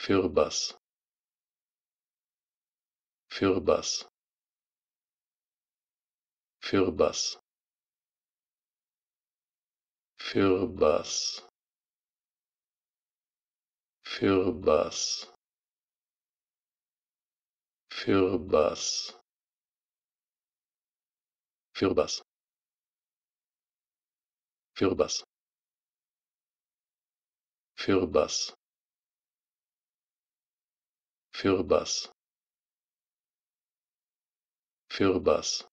Furbas. Furbas. Furbas. Furbas. Furbas. Furbas. Furbas. Furbas. Kiribati Firbas Firbas